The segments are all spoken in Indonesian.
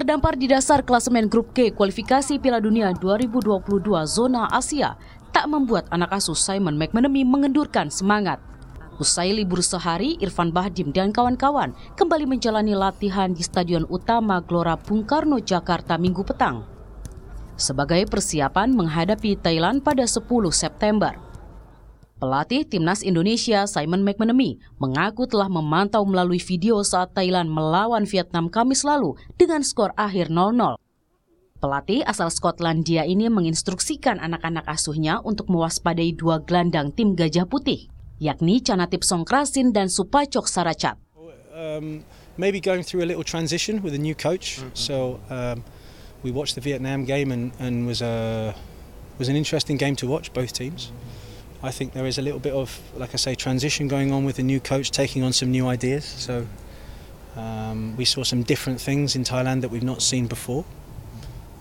terdampar di dasar klasemen grup G kualifikasi Piala Dunia 2022 zona Asia tak membuat anak asuh Simon McManamy mengendurkan semangat. Usai libur sehari, Irfan Bahdim dan kawan-kawan kembali menjalani latihan di Stadion Utama Gelora Bung Karno, Jakarta Minggu petang. Sebagai persiapan menghadapi Thailand pada 10 September. Pelatih Timnas Indonesia Simon McManamy mengaku telah memantau melalui video saat Thailand melawan Vietnam Kamis lalu dengan skor akhir 0-0. Pelatih asal Skotlandia ini menginstruksikan anak-anak asuhnya untuk mewaspadai dua gelandang tim Gajah Putih, yakni Canatip Songkrasin dan Supacok Saracat. Um, maybe going through a little transition with a new coach. Mm-hmm. So um, we watched the Vietnam game and, was an interesting game to watch both teams. I think there is a little bit of, like I say, transition going on with the new coach taking on some new ideas. So um, we saw some different things in Thailand that we've not seen before,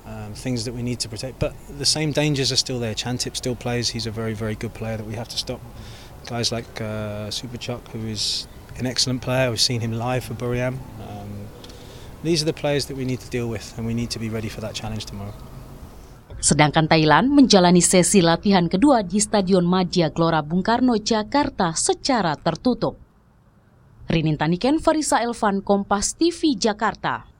um, things that we need to protect. But the same dangers are still there. Chantip still plays. He's a very, very good player that we have to stop. Guys like uh, Superchuk, who is an excellent player. We've seen him live for Buriram. Um, these are the players that we need to deal with, and we need to be ready for that challenge tomorrow. Sedangkan Thailand menjalani sesi latihan kedua di Stadion Madia Gelora Bung Karno, Jakarta secara tertutup. Rinintaniken Farisa Elvan, Kompas TV, Jakarta.